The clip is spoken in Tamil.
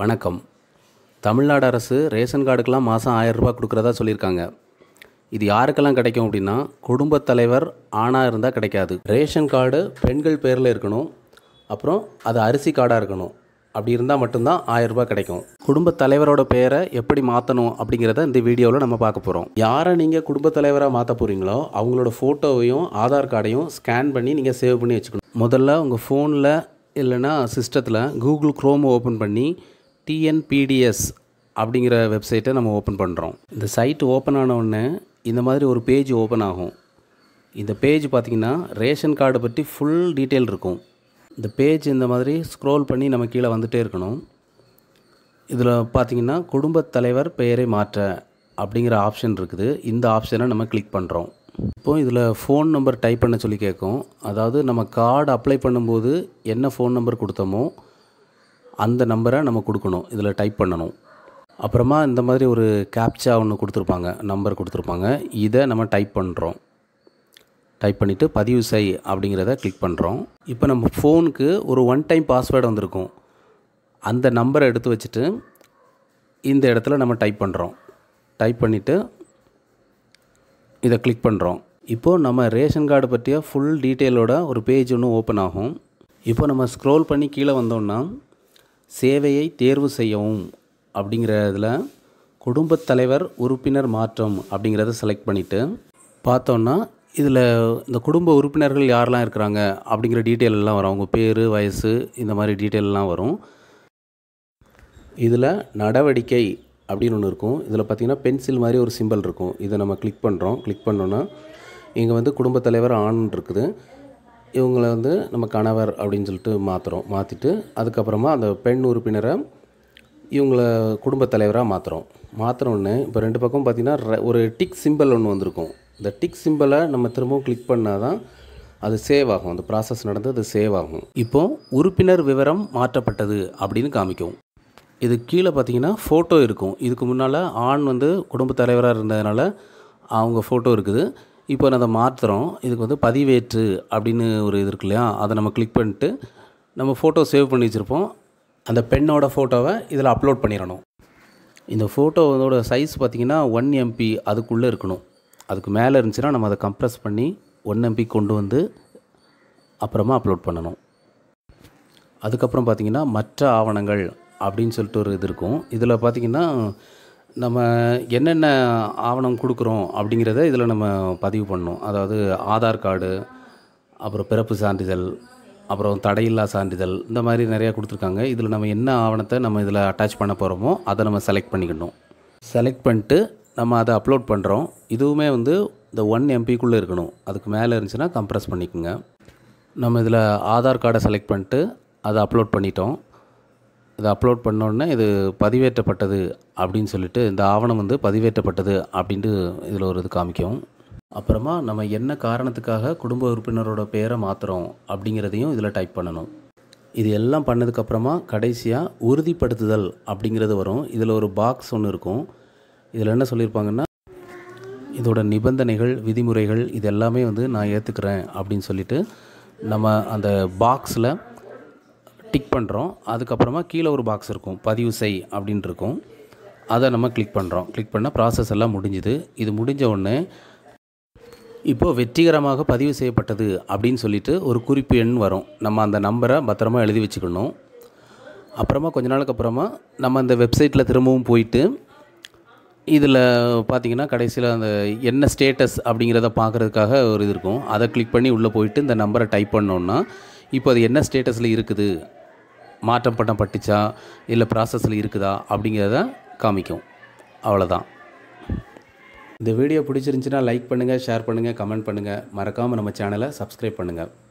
வணக்கம் தமிழ்நாடு அரசு ரேஷன் கார்டுக்கெலாம் மாதம் ஆயரூபா கொடுக்குறதா சொல்லியிருக்காங்க இது யாருக்கெல்லாம் கிடைக்கும் அப்படின்னா குடும்பத் தலைவர் ஆணாக இருந்தால் கிடைக்காது ரேஷன் கார்டு பெண்கள் பேரில் இருக்கணும் அப்புறம் அது அரிசி கார்டாக இருக்கணும் அப்படி இருந்தால் மட்டும்தான் ஆயரூபா கிடைக்கும் குடும்பத் தலைவரோட பேரை எப்படி மாற்றணும் அப்படிங்கிறத இந்த வீடியோவில் நம்ம பார்க்க போகிறோம் யாரை நீங்கள் குடும்பத் தலைவராக மாற்ற போகிறீங்களோ அவங்களோட ஃபோட்டோவையும் ஆதார் கார்டையும் ஸ்கேன் பண்ணி நீங்கள் சேவ் பண்ணி வச்சுக்கணும் முதல்ல உங்கள் ஃபோனில் இல்லைனா சிஸ்டத்தில் கூகுள் க்ரோம் ஓப்பன் பண்ணி டிஎன்பிடிஎஸ் அப்படிங்கிற வெப்சைட்டை நம்ம ஓப்பன் பண்ணுறோம் இந்த சைட் ஓப்பன் ஆனவுடனே இந்த மாதிரி ஒரு பேஜ் ஓப்பன் ஆகும் இந்த பேஜ் பார்த்திங்கன்னா ரேஷன் கார்டை பற்றி ஃபுல் டீட்டெயில் இருக்கும் இந்த பேஜ் இந்த மாதிரி ஸ்க்ரோல் பண்ணி நம்ம கீழே வந்துகிட்டே இருக்கணும் இதில் பார்த்திங்கன்னா குடும்பத் தலைவர் பெயரை மாற்ற அப்படிங்கிற ஆப்ஷன் இருக்குது இந்த ஆப்ஷனை நம்ம கிளிக் பண்ணுறோம் இப்போது இதில் ஃபோன் நம்பர் டைப் பண்ண சொல்லி கேட்கும் அதாவது நம்ம கார்டு அப்ளை பண்ணும்போது என்ன ஃபோன் நம்பர் கொடுத்தோமோ அந்த நம்பரை நம்ம கொடுக்கணும் இதில் டைப் பண்ணணும் அப்புறமா இந்த மாதிரி ஒரு கேப்ச்சா ஒன்று கொடுத்துருப்பாங்க நம்பர் கொடுத்துருப்பாங்க இதை நம்ம டைப் பண்ணுறோம் டைப் பண்ணிவிட்டு பதிவு செய் அப்படிங்கிறத கிளிக் பண்ணுறோம் இப்போ நம்ம ஃபோனுக்கு ஒரு ஒன் டைம் பாஸ்வேர்டு வந்திருக்கும் அந்த நம்பரை எடுத்து வச்சுட்டு இந்த இடத்துல நம்ம டைப் பண்ணுறோம் டைப் பண்ணிவிட்டு இதை கிளிக் பண்ணுறோம் இப்போது நம்ம ரேஷன் கார்டு பற்றிய ஃபுல் டீட்டெயிலோட ஒரு பேஜ் ஒன்று ஓப்பன் ஆகும் இப்போ நம்ம ஸ்க்ரோல் பண்ணி கீழே வந்தோம்னா சேவையை தேர்வு செய்யவும் அப்படிங்கிற இதில் குடும்பத் தலைவர் உறுப்பினர் மாற்றம் அப்படிங்கிறத செலக்ட் பண்ணிவிட்டு பார்த்தோன்னா இதில் இந்த குடும்ப உறுப்பினர்கள் யாரெல்லாம் இருக்கிறாங்க அப்படிங்கிற டீட்டெயில் எல்லாம் வரும் அவங்க பேர் வயசு இந்த மாதிரி டீட்டெயிலெலாம் வரும் இதில் நடவடிக்கை அப்படின்னு ஒன்று இருக்கும் இதில் பார்த்திங்கன்னா பென்சில் மாதிரி ஒரு சிம்பிள் இருக்கும் இதை நம்ம கிளிக் பண்ணுறோம் கிளிக் பண்ணோன்னா இங்கே வந்து குடும்பத் தலைவர் ஆன் இருக்குது இவங்களை வந்து நம்ம கணவர் அப்படின்னு சொல்லிட்டு மாற்றுறோம் மாற்றிட்டு அதுக்கப்புறமா அந்த பெண் உறுப்பினரை இவங்களை குடும்பத் தலைவராக மாற்றுறோம் மாற்றுறோன்னு இப்போ ரெண்டு பக்கம் பார்த்திங்கன்னா ஒரு டிக் சிம்பிள் ஒன்று வந்திருக்கும் இந்த டிக் சிம்பிளை நம்ம திரும்பவும் கிளிக் பண்ணால் தான் அது சேவ் ஆகும் அந்த ப்ராசஸ் நடந்து அது சேவ் ஆகும் இப்போது உறுப்பினர் விவரம் மாற்றப்பட்டது அப்படின்னு காமிக்கும் இது கீழே பார்த்தீங்கன்னா ஃபோட்டோ இருக்கும் இதுக்கு முன்னால் ஆண் வந்து குடும்பத் தலைவராக இருந்ததுனால அவங்க ஃபோட்டோ இருக்குது இப்போ நான் அதை மாற்றுறோம் இதுக்கு வந்து பதிவேற்று அப்படின்னு ஒரு இது இருக்கு இல்லையா அதை நம்ம கிளிக் பண்ணிட்டு நம்ம ஃபோட்டோ சேவ் பண்ணி வச்சுருப்போம் அந்த பெண்ணோட ஃபோட்டோவை இதில் அப்லோட் பண்ணிடணும் இந்த ஃபோட்டோவோட சைஸ் பார்த்திங்கன்னா ஒன் எம்பி அதுக்குள்ளே இருக்கணும் அதுக்கு மேலே இருந்துச்சுன்னா நம்ம அதை கம்ப்ரெஸ் பண்ணி ஒன் எம்பி கொண்டு வந்து அப்புறமா அப்லோட் பண்ணணும் அதுக்கப்புறம் பார்த்திங்கன்னா மற்ற ஆவணங்கள் அப்படின்னு சொல்லிட்டு ஒரு இது இருக்கும் இதில் பார்த்திங்கன்னா நம்ம என்னென்ன ஆவணம் கொடுக்குறோம் அப்படிங்கிறத இதில் நம்ம பதிவு பண்ணணும் அதாவது ஆதார் கார்டு அப்புறம் பிறப்பு சான்றிதழ் அப்புறம் தடையில்லா சான்றிதழ் இந்த மாதிரி நிறையா கொடுத்துருக்காங்க இதில் நம்ம என்ன ஆவணத்தை நம்ம இதில் அட்டாச் பண்ண போகிறோமோ அதை நம்ம செலக்ட் பண்ணிக்கணும் செலக்ட் பண்ணிட்டு நம்ம அதை அப்லோட் பண்ணுறோம் இதுவுமே வந்து இந்த ஒன் எம்பிக்குள்ளே இருக்கணும் அதுக்கு மேலே இருந்துச்சுன்னா கம்ப்ரெஸ் பண்ணிக்கோங்க நம்ம இதில் ஆதார் கார்டை செலக்ட் பண்ணிட்டு அதை அப்லோட் பண்ணிட்டோம் இதை அப்லோட் பண்ணோடனே இது பதிவேற்றப்பட்டது அப்படின்னு சொல்லிட்டு இந்த ஆவணம் வந்து பதிவேற்றப்பட்டது அப்படின்ட்டு இதில் ஒரு இது காமிக்கும் அப்புறமா நம்ம என்ன காரணத்துக்காக குடும்ப உறுப்பினரோட பேரை மாற்றுறோம் அப்படிங்கிறதையும் இதில் டைப் பண்ணணும் இது எல்லாம் பண்ணதுக்கப்புறமா கடைசியாக உறுதிப்படுத்துதல் அப்படிங்கிறது வரும் இதில் ஒரு பாக்ஸ் ஒன்று இருக்கும் இதில் என்ன சொல்லியிருப்பாங்கன்னா இதோட நிபந்தனைகள் விதிமுறைகள் இது எல்லாமே வந்து நான் ஏற்றுக்கிறேன் அப்படின்னு சொல்லிட்டு நம்ம அந்த பாக்ஸில் டிக் பண்ணுறோம் அதுக்கப்புறமா கீழே ஒரு பாக்ஸ் இருக்கும் பதிவு செய் அப்படின்னு இருக்கும் அதை நம்ம கிளிக் பண்ணுறோம் கிளிக் பண்ணால் ப்ராசஸ் எல்லாம் முடிஞ்சுது இது முடிஞ்ச உடனே இப்போது வெற்றிகரமாக பதிவு செய்யப்பட்டது அப்படின்னு சொல்லிட்டு ஒரு குறிப்பு எண் வரும் நம்ம அந்த நம்பரை பத்திரமா எழுதி வச்சுக்கணும் அப்புறமா கொஞ்ச நாளுக்கு அப்புறமா நம்ம அந்த வெப்சைட்டில் திரும்பவும் போயிட்டு இதில் பார்த்திங்கன்னா கடைசியில் அந்த என்ன ஸ்டேட்டஸ் அப்படிங்கிறத பார்க்குறதுக்காக ஒரு இது இருக்கும் அதை கிளிக் பண்ணி உள்ளே போயிட்டு இந்த நம்பரை டைப் பண்ணோன்னா இப்போ அது என்ன ஸ்டேட்டஸில் இருக்குது மாற்றம் பண்ண பட்டுச்சா இல்லை ப்ராசஸில் இருக்குதா அப்படிங்கிறத காமிக்கும் அவ்வளோதான் இந்த வீடியோ பிடிச்சிருந்துச்சின்னா லைக் பண்ணுங்கள் ஷேர் பண்ணுங்கள் கமெண்ட் பண்ணுங்கள் மறக்காமல் நம்ம சேனலை சப்ஸ்கிரைப் பண்ணுங்கள்